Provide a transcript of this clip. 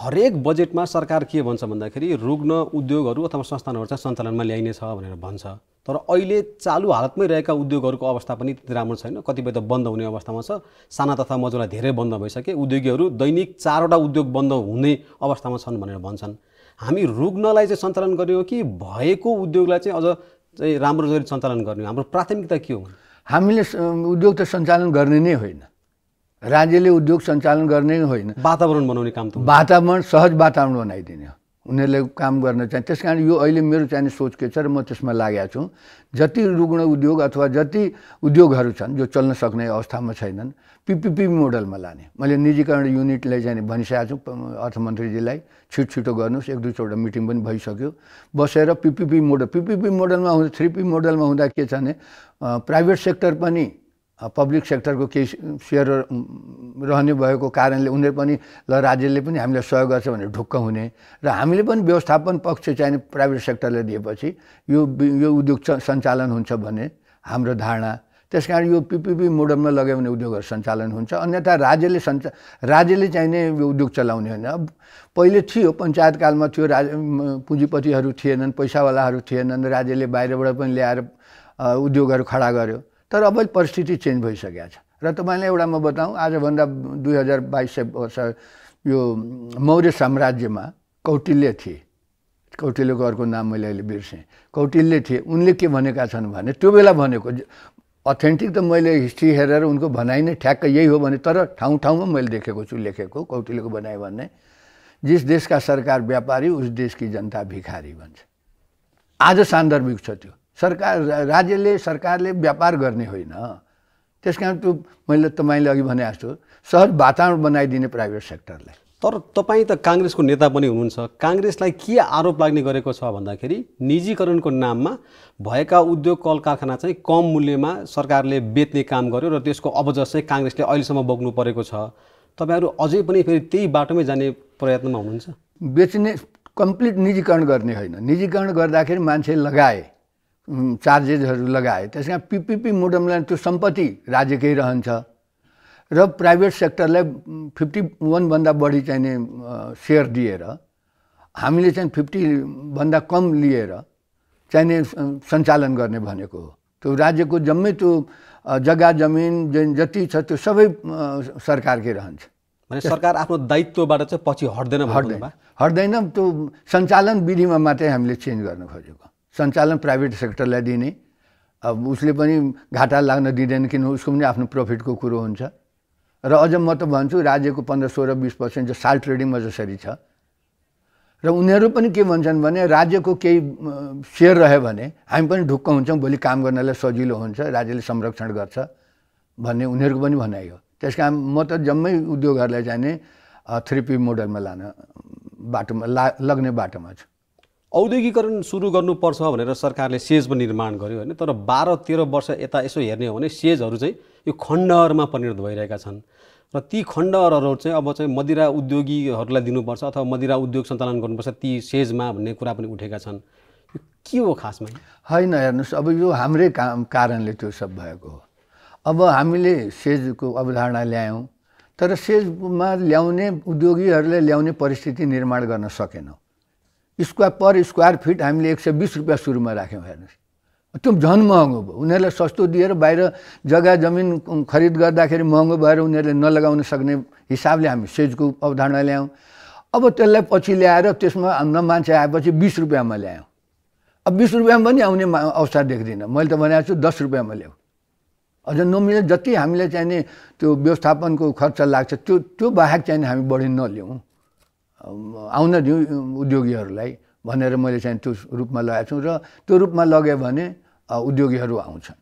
हरेक बजेटमा सरकार के भन्छ भन्दाखेरि रुग्न उद्योगहरू अथवा संस्थानहरू चाहिँ सञ्चालनमा ल्याइनेछ भनेर भन्छ तर अहिले चालु हालतमै रहेका उद्योगहरूको अवस्था पनि त्यति राम्रो छैन कतिपय त बन्द हुने अवस्थामा छ साना तथा मजुरलाई धेरै बन्द भइसके उद्योगीहरू दैनिक चारवटा उद्योग बन्द हुने अवस्थामा छन् भनेर भन्छन् हामी रुग्नलाई चाहिँ सञ्चालन गर्ने हो कि भएको उद्योगलाई चाहिँ अझ चाहिँ राम्रो सञ्चालन गर्ने हो हाम्रो प्राथमिकता के हो हामीले उद्योग त सञ्चालन गर्ने नै होइन राज्यले उद्योग सञ्चालन गर्ने होइन वातावरण बनाउने काम वातावरण सहज वातावरण बनाइदिने उनीहरूले काम गर्न चाहिँ त्यस कारण यो अहिले मेरो चाहिने सोच के छ र म त्यसमा लागेको छु जति रुग्ण उद्योग अथवा जति उद्योगहरू छन् जो चल्न सक्ने अवस्थामा छैनन् पिपिपी मोडलमा लाने मैले निजीकरण युनिटलाई चाहिँ भनिसकेको छु अर्थमन्त्रीजीलाई छिटो छिटो गर्नुहोस् एक दुई दुईचोटि मिटिङ पनि भइसक्यो बसेर पिपिपी मोडल पिपिपी मोडलमा हुँदा थ्री पी मोडलमा हुँदा के छ भने प्राइभेट सेक्टर पनि पब्लिक सेक्टरको केही सेयर रहने भएको कारणले उनीहरू पनि ल राज्यले पनि हामीलाई सहयोग गर्छ भनेर ढुक्क हुने र हामीले पनि व्यवस्थापन पक्ष चाहिने प्राइभेट सेक्टरलाई दिएपछि यो यो उद्योग सञ्चालन हुन्छ भने हाम्रो धारणा त्यस कारण यो पिपिपी मोडलमा लग्यो भने उद्योगहरू सञ्चालन हुन्छ अन्यथा राज्यले सञ्चा राज्यले चाहिने यो उद्योग चलाउने होइन अब पहिले थियो पञ्चायतकालमा थियो राज पुँजीपतिहरू थिएनन् पैसावालाहरू थिएनन् राज्यले बाहिरबाट पनि ल्याएर उद्योगहरू खडा गर्यो तर अब परिस्थिति चेन्ज भइसकेको छ र तपाईँलाई एउटा म बताउँ आजभन्दा दुई हजार बाइस सय वर्ष यो मौर्य साम्राज्यमा कौटिल्य थिए कौटिल्यको अर्को नाम मैले अहिले बिर्सेँ कौटिल्य थिए उनले के भनेका छन् भने त्यो बेला भनेको अथेन्टिक त मैले हिस्ट्री हेरेर उनको भनाइ नै ठ्याक्क यही हो भने तर ठाउँ ठाउँमा मैले देखेको छु लेखेको कौटिल्यको भनाइ भन्ने जिस देशका सरकार व्यापारी उस देशकी जनता भिखारी भन्छ आज सान्दर्भिक छ त्यो सरकार राज्यले सरकारले व्यापार गर्ने होइन त्यस कारण त्यो मैले तपाईँले अघि भने जस्तो सहज वातावरण बनाइदिने प्राइभेट सेक्टरलाई तर तपाईँ त काङ्ग्रेसको नेता पनि हुनुहुन्छ काङ्ग्रेसलाई के आरोप लाग्ने गरेको छ भन्दाखेरि निजीकरणको नाममा भएका उद्योग कल कारखाना चाहिँ कम मूल्यमा सरकारले बेच्ने काम गर्यो र त्यसको अवज चाहिँ काङ्ग्रेसले अहिलेसम्म बोक्नु परेको छ तपाईँहरू अझै पनि फेरि त्यही बाटोमै जाने प्रयत्नमा हुनुहुन्छ बेच्ने कम्प्लिट निजीकरण गर्ने होइन निजीकरण गर्दाखेरि मान्छे लगाए चार्जेसहरू लगाए त्यस कारण पिपिपी मोडमलाई त्यो सम्पत्ति राज्यकै रहन्छ र प्राइभेट सेक्टरलाई फिफ्टी वानभन्दा बढी चाहिने सेयर दिएर हामीले चाहिँ फिफ्टीभन्दा कम लिएर चाहिने सञ्चालन गर्ने भनेको हो त्यो राज्यको जम्मै त्यो जग्गा जमिन जति छ त्यो सबै सरकारकै रहन्छ भने सरकार आफ्नो दायित्वबाट चाहिँ पछि हट्दैन हट्दैन हट्दैन त्यो सञ्चालन विधिमा मात्रै हामीले चेन्ज गर्न खोजेको सञ्चालन प्राइभेट सेक्टरलाई दिने अब उसले पनि घाटा लाग्न दिँदैन किन उसको पनि आफ्नो प्रफिटको कुरो हुन्छ र अझ म त भन्छु राज्यको पन्ध्र सोह्र बिस पर्सेन्ट जो साल ट्रेडिङमा जसरी छ र उनीहरू पनि के भन्छन् भने राज्यको केही सेयर रह्यो भने हामी पनि ढुक्क हुन्छौँ भोलि काम गर्नलाई सजिलो हुन्छ राज्यले संरक्षण गर्छ भन्ने उनीहरूको पनि भनाइ हो त्यस कारण म त जम्मै उद्योगहरूलाई जाने थ्री पी मोडलमा लान बाटोमा ला लाग्ने बाटोमा छु औद्योगिकरण सुरु गर्नुपर्छ भनेर सरकारले सेज पनि निर्माण गर्यो होइन तर बाह्र तेह्र वर्ष यता यसो हेर्ने हो भने सेजहरू चाहिँ यो खण्डहरूमा परिणत भइरहेका छन् र ती खण्डहरू चाहिँ अब चाहिँ मदिरा उद्योगीहरूलाई दिनुपर्छ अथवा मदिरा उद्योग सञ्चालन गर्नुपर्छ ती सेजमा भन्ने कुरा पनि उठेका छन् यो के हो खासमा होइन हेर्नुहोस् अब यो हाम्रै काम कारणले त्यो सब भएको हो अब हामीले सेजको अवधारणा ल्यायौँ तर सेजमा ल्याउने उद्योगीहरूले ल्याउने परिस्थिति निर्माण गर्न सकेनौँ स्क्वायर पर स्क्वायर फिट हामीले एक सय बिस रुपियाँ सुरुमा राख्यौँ हेर्नुहोस् त्यो झन् महँगो भयो उनीहरूलाई सस्तो दिएर बाहिर जग्गा जमिन खरिद गर्दाखेरि महँगो भएर उनीहरूले नलगाउन सक्ने हिसाबले हामी सेजको अवधारणा ल्यायौँ अब त्यसलाई पछि ल्याएर त्यसमा न मान्छे आएपछि बिस रुपियाँमा ल्यायौँ अब बिस रुपियाँमा पनि आउने अवसर देख्दिनँ मैले त भनेको छु दस रुपियाँमा ल्याऊ अझ नमिले जति हामीलाई चाहिने त्यो व्यवस्थापनको खर्च लाग्छ त्यो त्यो बाहेक चाहिने हामी बढी नल्याउँ आउन दिउँ उद्योगीहरूलाई भनेर मैले चाहिँ त्यो रूपमा लगाएको छु र त्यो रूपमा लग्यो भने उद्योगीहरू आउँछन्